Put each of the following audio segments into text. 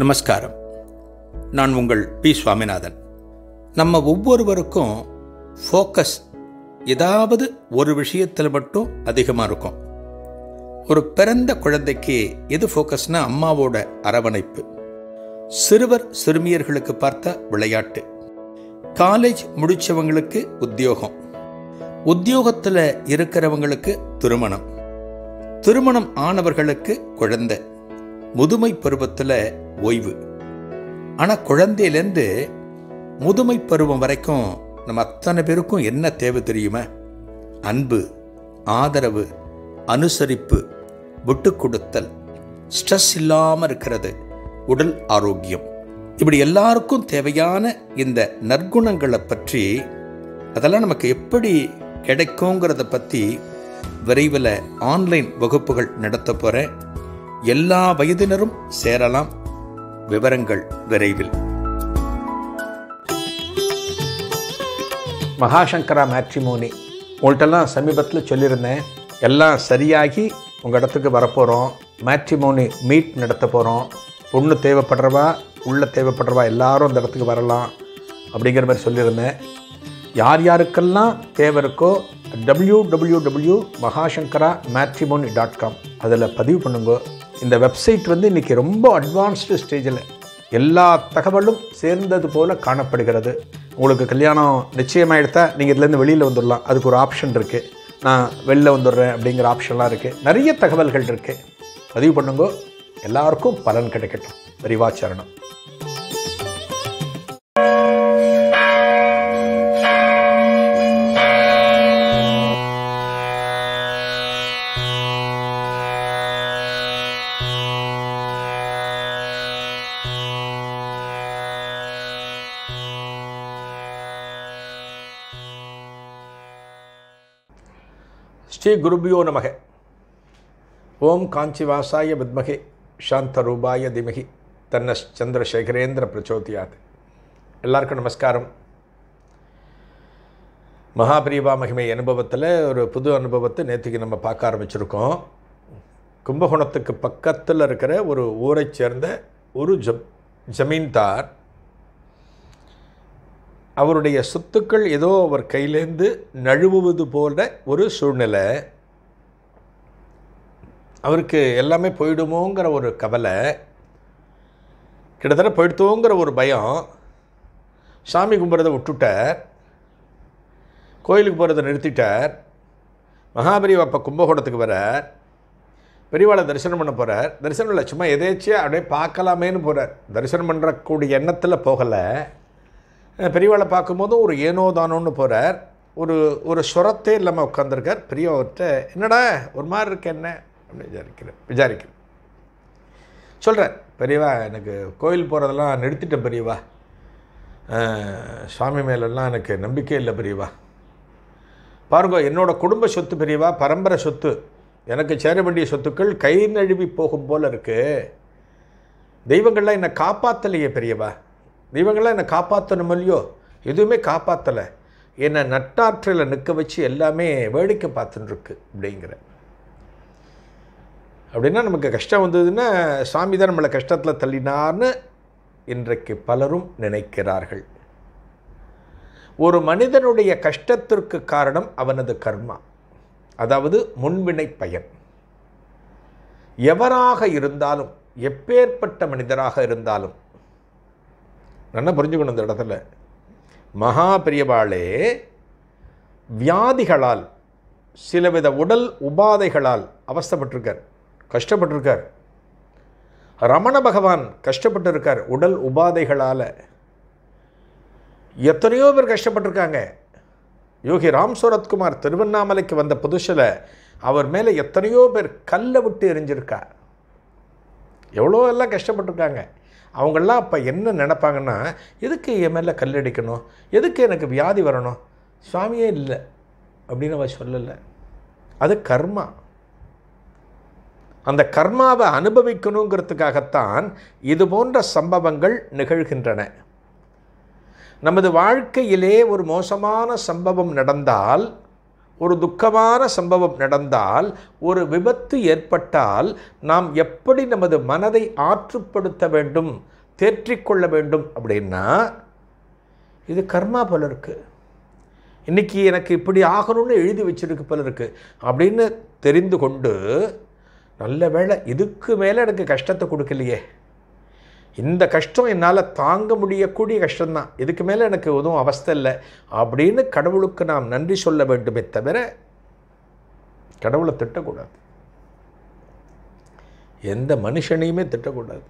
நமஸ்காரம் நான் உங்கள் பி சுவாமிநாதன் நம்ம ஒவ்வொருவருக்கும் ஃபோக்கஸ் ஏதாவது ஒரு விஷயத்தில் மட்டும் அதிகமாக இருக்கும் ஒரு பிறந்த குழந்தைக்கு எது ஃபோக்கஸ்னா அம்மாவோட அரவணைப்பு சிறுவர் சிறுமியர்களுக்கு பார்த்த விளையாட்டு காலேஜ் முடித்தவங்களுக்கு உத்தியோகம் உத்தியோகத்தில் இருக்கிறவங்களுக்கு திருமணம் திருமணம் ஆனவர்களுக்கு குழந்தை முதுமை பருவத்தில் ஓய்வு ஆனால் குழந்தையிலேருந்து முதுமை பருவம் வரைக்கும் நம்ம அத்தனை பேருக்கும் என்ன தேவை தெரியுமா அன்பு ஆதரவு அனுசரிப்பு விட்டு கொடுத்தல் ஸ்ட்ரெஸ் இல்லாமல் இருக்கிறது உடல் ஆரோக்கியம் இப்படி எல்லாருக்கும் தேவையான இந்த நற்குணங்களை பற்றி அதெல்லாம் நமக்கு எப்படி கிடைக்குங்கிறத பற்றி விரைவில் ஆன்லைன் வகுப்புகள் நடத்த போகிறேன் எல்லா வயதினரும் சேரலாம் விவரங்கள் விரைவில் மகாசங்கரா மேட்ரிமோனி உங்கள்கிட்டலாம் சமீபத்தில் சொல்லியிருந்தேன் எல்லாம் சரியாகி உங்கள் இடத்துக்கு வரப்போகிறோம் மேட்ரிமோனி மீட் நடத்த போகிறோம் பொண்ணு தேவைப்படுறவா உள்ளே தேவைப்படுறவா எல்லாரும் அந்த இடத்துக்கு வரலாம் அப்படிங்கிற மாதிரி சொல்லியிருந்தேன் யார் யாருக்கெல்லாம் தேவை இருக்கோ W W W Mahashankara matrimony dot com அதில் பதிவு பண்ணுங்க இந்த வெப்சைட் வந்து இன்றைக்கி ரொம்ப அட்வான்ஸ்டு ஸ்டேஜில் எல்லா தகவலும் சேர்ந்தது போல் காணப்படுகிறது உங்களுக்கு கல்யாணம் நிச்சயமாக எடுத்தால் நீங்கள் இதுலேருந்து வெளியில் வந்துடலாம் அதுக்கு ஒரு ஆப்ஷன் இருக்குது நான் வெளில வந்துடுறேன் அப்படிங்கிற ஆப்ஷன்லாம் இருக்குது நிறைய தகவல்கள் இருக்குது பதிவு பண்ணுங்க எல்லாருக்கும் பலன் கிடைக்கட்டும் விரிவாச்சரணம் ஸ்ரீ குருபியோ நமக ஓம் காஞ்சிவாசாய வாசாய வித்மகே சாந்தரூபாய திமகி தன்ன சந்திரசேகரேந்திர பிரச்சோதியாத் எல்லாருக்கும் நமஸ்காரம் மகாபிரீபா மகிமை அனுபவத்தில் ஒரு புது அனுபவத்தை நேற்றுக்கு நம்ம பார்க்க ஆரம்பிச்சிருக்கோம் கும்பகோணத்துக்கு பக்கத்தில் இருக்கிற ஒரு ஊரை சேர்ந்த ஒரு ஜம் ஜமீன்தார் அவருடைய சொத்துக்கள் ஏதோ அவர் கையிலேருந்து நழுவுவது போல ஒரு சூழ்நிலை அவருக்கு எல்லாமே போயிடுமோங்கிற ஒரு கவலை கிட்டத்தட்ட போயிடுத்தோங்கிற ஒரு பயம் சாமி கும்பிட்றதை விட்டுட்டார் கோயிலுக்கு போகிறத நிறுத்திட்டார் அப்போ கும்பகோணத்துக்கு வரார் பெரியவாளை தரிசனம் பண்ண போகிறார் தரிசனம் இல்லை சும்மா எதேச்சியாக அப்படியே பார்க்கலாமேன்னு போகிறார் தரிசனம் பண்ணுறக்கூடிய எண்ணத்தில் போகலை பெரியவாளை பார்க்கும்போது ஒரு ஏனோ தானோன்னு போகிறார் ஒரு ஒரு சுரத்தே இல்லாமல் உட்காந்துருக்கார் பெரியவர்கிட்ட என்னடா ஒரு மாதிரி இருக்க என்ன அப்படின்னு விசாரிக்கிறேன் விசாரிக்கிறேன் சொல்கிறேன் பெரியவா எனக்கு கோயில் போகிறதெல்லாம் நிறுத்திட்டேன் பெரியவா சுவாமி மேலெல்லாம் எனக்கு நம்பிக்கை இல்லை பெரியவா பாருங்க என்னோடய குடும்ப சொத்து பெரியவா பரம்பரை சொத்து எனக்கு சேர வேண்டிய சொத்துக்கள் கை நழுவி போகும் போல் இருக்குது தெய்வங்கள்லாம் என்னை காப்பாற்றலையே பெரியவா இவங்களாம் என்னை காப்பாற்றணும் இல்லையோ எதுவுமே காப்பாற்றலை என்னை நட்டாற்றில் நிற்க வச்சு எல்லாமே வேடிக்கை பார்த்துட்டுருக்கு அப்படிங்கிற அப்படின்னா நமக்கு கஷ்டம் வந்ததுன்னா சாமி தான் நம்மளை கஷ்டத்தில் தள்ளினார்னு இன்றைக்கு பலரும் நினைக்கிறார்கள் ஒரு மனிதனுடைய கஷ்டத்திற்கு காரணம் அவனது கர்மா அதாவது முன்வினை பயன் எவராக இருந்தாலும் எப்பேற்பட்ட மனிதராக இருந்தாலும் நல்லா புரிஞ்சுக்கணும் இந்த இடத்துல மகா பெரியவாளே வியாதிகளால் சிலவித உடல் உபாதைகளால் அவஸ்தப்பட்டிருக்கார் கஷ்டப்பட்டிருக்கார் ரமண பகவான் கஷ்டப்பட்டிருக்கார் உடல் உபாதைகளால் எத்தனையோ பேர் கஷ்டப்பட்டிருக்காங்க யோகி ராம் சூரத்குமார் திருவண்ணாமலைக்கு வந்த புதுசில் அவர் மேலே எத்தனையோ பேர் கல்லை விட்டு எரிஞ்சிருக்கார் எவ்வளோ எல்லாம் கஷ்டப்பட்டிருக்காங்க அவங்களாம் அப்போ என்ன நினப்பாங்கன்னா எதுக்கு என் மேலே கல்லடிக்கணும் எதுக்கு எனக்கு வியாதி வரணும் சுவாமியே இல்லை அப்படின்னு அவள் சொல்லலை அது கர்மா அந்த கர்மாவை அனுபவிக்கணுங்கிறதுக்காகத்தான் இது போன்ற சம்பவங்கள் நிகழ்கின்றன நமது வாழ்க்கையிலே ஒரு மோசமான சம்பவம் நடந்தால் ஒரு துக்கமான சம்பவம் நடந்தால் ஒரு விபத்து ஏற்பட்டால் நாம் எப்படி நமது மனதை ஆற்றுப்படுத்த வேண்டும் தேற்றிக்கொள்ள வேண்டும் அப்படின்னா இது கர்மா பல இருக்குது இன்றைக்கி எனக்கு இப்படி ஆகணும்னு எழுதி வச்சுருக்கு பல இருக்குது அப்படின்னு தெரிந்து கொண்டு நல்ல வேலை இதுக்கு மேலே எனக்கு கஷ்டத்தை கொடுக்கலையே இந்த கஷ்டம் என்னால் தாங்க முடியக்கூடிய கஷ்டம்தான் இதுக்கு மேலே எனக்கு எதுவும் அவஸ்தை இல்லை அப்படின்னு கடவுளுக்கு நாம் நன்றி சொல்ல வேண்டுமே தவிர கடவுளை திட்டக்கூடாது எந்த மனுஷனையுமே திட்டக்கூடாது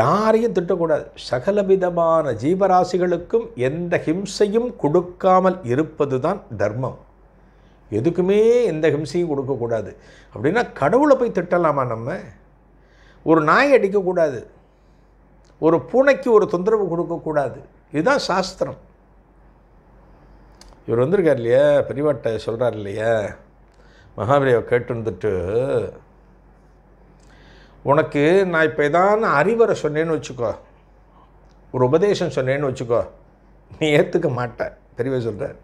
யாரையும் திட்டக்கூடாது சகலவிதமான ஜீவராசிகளுக்கும் எந்த ஹிம்சையும் கொடுக்காமல் இருப்பது தான் தர்மம் எதுக்குமே எந்த ஹிம்சையும் கொடுக்கக்கூடாது அப்படின்னா கடவுளை போய் திட்டலாமா நம்ம ஒரு நாய் அடிக்கக்கூடாது ஒரு பூனைக்கு ஒரு தொந்தரவு கொடுக்கக்கூடாது இதுதான் சாஸ்திரம் இவர் வந்திருக்கார் இல்லையா பெரியவாட்ட சொல்கிறார் இல்லையா மகாபலியை கேட்டுருந்துட்டு உனக்கு நான் இப்போ ஏதான அறிவரை சொன்னேன்னு வச்சுக்கோ ஒரு உபதேசம் சொன்னேன்னு வச்சுக்கோ நீ ஏற்றுக்க மாட்ட பெரியவை சொல்கிறார்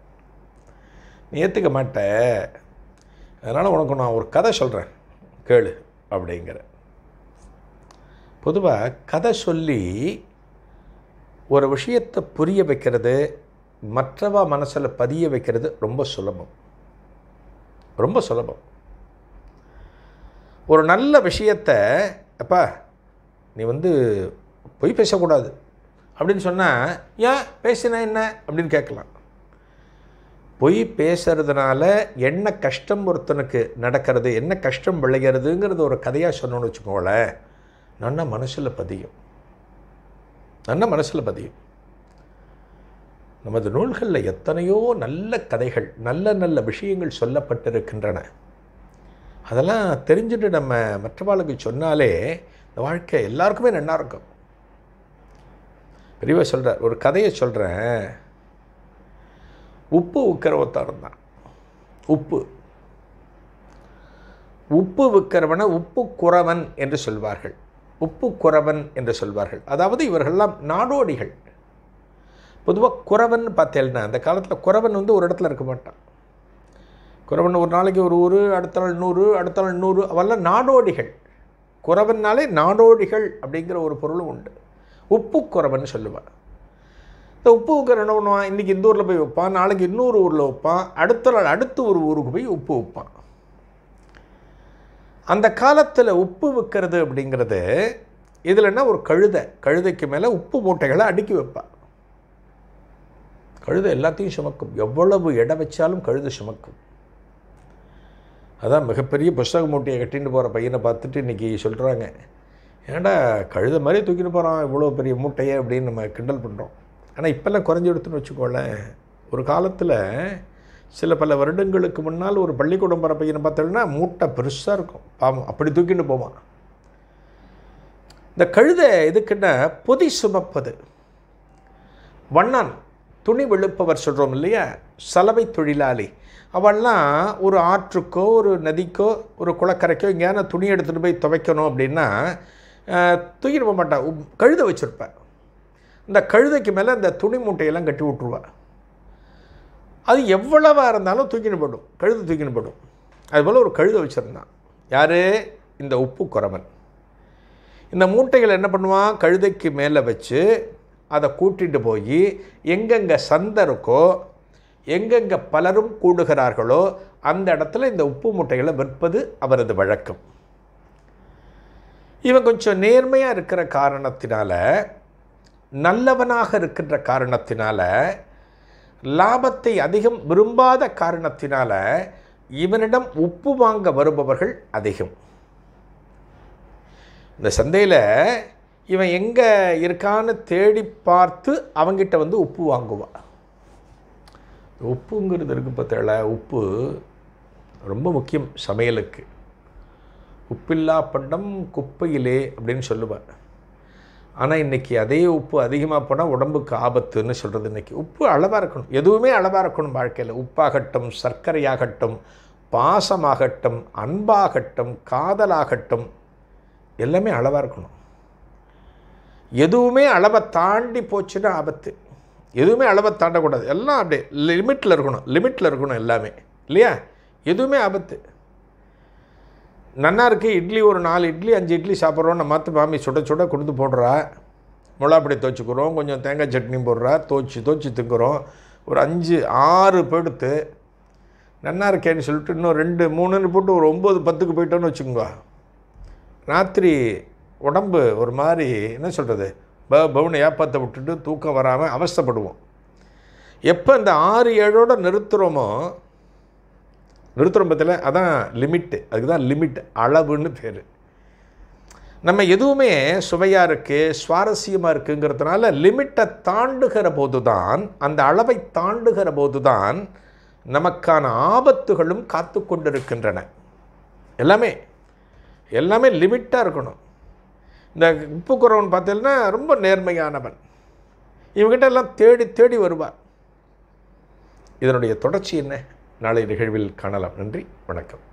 நீ ஏற்றுக்க மாட்ட அதனால் உனக்கு நான் ஒரு கதை சொல்கிறேன் கேளு அப்படிங்கிற பொதுவாக கதை சொல்லி ஒரு விஷயத்தை புரிய வைக்கிறது மற்றவா மனசில் பதிய வைக்கிறது ரொம்ப சுலபம் ரொம்ப சுலபம் ஒரு நல்ல விஷயத்தை அப்பா நீ வந்து பொய் பேசக்கூடாது அப்படின்னு சொன்னால் ஏன் பேசினா என்ன அப்படின்னு கேட்கலாம் பொய் பேசுறதுனால என்ன கஷ்டம் ஒருத்தனுக்கு நடக்கிறது என்ன கஷ்டம் விளையிறதுங்கிறது ஒரு கதையாக சொன்னோன்னு வச்சுக்கோங்களேன் நன்னா மனசில் பதியும் நன்னா மனசில் பதியும் நமது நூல்களில் எத்தனையோ நல்ல கதைகள் நல்ல நல்ல விஷயங்கள் சொல்லப்பட்டிருக்கின்றன அதெல்லாம் தெரிஞ்சுட்டு நம்ம மற்றவாளுக்கு சொன்னாலே இந்த வாழ்க்கை எல்லாருக்குமே நல்லா இருக்கும் பெரியவா சொல்கிறார் ஒரு கதையை சொல்கிறேன் உப்பு விற்கிற தான் உப்பு உப்பு விற்கிறவனை உப்பு குறவன் என்று சொல்வார்கள் உப்பு குறவன் என்று சொல்வார்கள் அதாவது இவர்கள்லாம் நாடோடிகள் பொதுவாக குறவன் பார்த்தேன்னா அந்த காலத்தில் குறவன் வந்து ஒரு இடத்துல இருக்க மாட்டான் குறவன் ஒரு நாளைக்கு ஒரு ஊர் அடுத்த நாள் நூறு அடுத்த நாள் நூறு அவெல்லாம் நாடோடிகள் குறவன்னாலே நாடோடிகள் அப்படிங்கிற ஒரு பொருளும் உண்டு உப்பு குறவன் சொல்லுவான் இந்த உப்பு உக்கிற என்ன பண்ணுவான் இன்றைக்கி இந்த ஊரில் போய் வைப்பான் நாளைக்கு இன்னொரு ஊரில் வைப்பான் அடுத்த நாள் அடுத்து ஒரு ஊருக்கு போய் உப்பு வைப்பான் அந்த காலத்தில் உப்பு விற்கிறது அப்படிங்கிறது இதில்னா ஒரு கழுதை கழுதைக்கு மேலே உப்பு மூட்டைகளை அடுக்கி வைப்பாள் கழுதை எல்லாத்தையும் சுமக்கும் எவ்வளவு இடம் வச்சாலும் கழுதை சுமக்கும் அதான் மிகப்பெரிய புஸ்தக மூட்டையை கட்டின்னு போகிற பையனை பார்த்துட்டு இன்றைக்கி சொல்கிறாங்க ஏன்டா கழுத மாதிரி தூக்கிட்டு போகிறான் இவ்வளோ பெரிய மூட்டையை அப்படின்னு நம்ம கிண்டல் பண்ணுறோம் ஆனால் இப்போல்லாம் குறைஞ்சி எடுத்துன்னு வச்சுக்கோங்களேன் ஒரு காலத்தில் சில பல வருடங்களுக்கு முன்னால் ஒரு பள்ளிக்கூடம் போகிற பையனை பார்த்தோம்னா மூட்டை பெருசாக இருக்கும் பாவம் அப்படி தூக்கிட்டு போவான் இந்த கழுதை எதுக்குன்னா பொதி சுமப்பது வண்ணான் துணி வெளுப்பவர் சொல்கிறோம் இல்லையா சலவை தொழிலாளி அவள்லாம் ஒரு ஆற்றுக்கோ ஒரு நதிக்கோ ஒரு குளக்கரைக்கோ எங்கேயான துணி எடுத்துகிட்டு போய் துவைக்கணும் அப்படின்னா தூக்கிட்டு போக மாட்டான் கழுதை வச்சுருப்பேன் இந்த கழுதைக்கு மேலே இந்த துணி மூட்டையெல்லாம் கட்டி விட்ருவாள் அது எவ்வளவாக இருந்தாலும் தூக்கின்னு போடும் கழுது தூக்கின்னு போடும் அதுபோல் ஒரு கழுதை வச்சுருந்தான் யார் இந்த உப்பு குறவன் இந்த மூட்டைகளை என்ன பண்ணுவான் கழுதைக்கு மேலே வச்சு அதை கூட்டிகிட்டு போய் எங்கெங்கே சந்தை இருக்கோ எங்கெங்கே பலரும் கூடுகிறார்களோ அந்த இடத்துல இந்த உப்பு மூட்டைகளை விற்பது அவரது வழக்கம் இவன் கொஞ்சம் நேர்மையாக இருக்கிற காரணத்தினால நல்லவனாக இருக்கின்ற காரணத்தினால லாபத்தை அதிகம் விரும்பாத காரணத்தினால இவனிடம் உப்பு வாங்க வருபவர்கள் அதிகம் இந்த சந்தையில் இவன் எங்கே இருக்கான்னு தேடி பார்த்து அவங்கிட்ட வந்து உப்பு வாங்குவான் உப்புங்கிறது இருக்கு பார்த்தால உப்பு ரொம்ப முக்கியம் சமையலுக்கு உப்பில்லா பண்டம் குப்பையிலே அப்படின்னு சொல்லுவேன் ஆனால் இன்றைக்கி அதே உப்பு அதிகமாக போனால் உடம்புக்கு ஆபத்துன்னு சொல்கிறது இன்றைக்கி உப்பு அளவாக இருக்கணும் எதுவுமே அளவாக இருக்கணும் வாழ்க்கையில் உப்பாகட்டும் சர்க்கரையாகட்டும் பாசமாகட்டும் அன்பாகட்டும் காதலாகட்டும் எல்லாமே அளவாக இருக்கணும் எதுவுமே அளவை தாண்டி போச்சுன்னா ஆபத்து எதுவுமே அளவை தாண்டக்கூடாது எல்லாம் அப்படியே லிமிட்டில் இருக்கணும் லிமிட்டில் இருக்கணும் எல்லாமே இல்லையா எதுவுமே ஆபத்து நன்னா இருக்குது இட்லி ஒரு நாலு இட்லி அஞ்சு இட்லி சாப்பிட்றோம் நம்ம மற்ற மாமி சுட சுட கொடுத்து போடுறா முளாப்படி துவச்சிக்கிறோம் கொஞ்சம் தேங்காய் சட்னி போடுறா துவச்சி துவச்சி திங்குறோம் ஒரு அஞ்சு ஆறு பெடுத்து நன்னா இருக்கேன்னு சொல்லிட்டு இன்னும் ரெண்டு மூணுன்னு போட்டு ஒரு ஒம்பது பத்துக்கு போயிட்டோன்னு வச்சுக்கோங்க ராத்திரி உடம்பு ஒரு மாதிரி என்ன சொல்கிறது ப பவுனை ஏப்பாத்தை விட்டுட்டு தூக்கம் வராமல் அவஸ்தப்படுவோம் எப்போ இந்த ஆறு ஏழோடு நிறுத்துகிறோமோ விருத்துரம்பத்தில் அதான் லிமிட்டு அதுக்கு தான் லிமிட் அளவுன்னு பேர் நம்ம எதுவுமே சுவையாக இருக்குது சுவாரஸ்யமாக இருக்குங்கிறதுனால லிமிட்டை தாண்டுகிற போது தான் அந்த அளவை தாண்டுகிற போது தான் நமக்கான ஆபத்துகளும் காத்து கொண்டிருக்கின்றன எல்லாமே எல்லாமே லிமிட்டாக இருக்கணும் இந்த உப்புக்குறவன் பார்த்தீங்கன்னா ரொம்ப நேர்மையானவன் இவங்ககிட்ட எல்லாம் தேடி தேடி வருவார் இதனுடைய தொடர்ச்சி என்ன நாளை நிகழ்வில் காணலாம் நன்றி வணக்கம்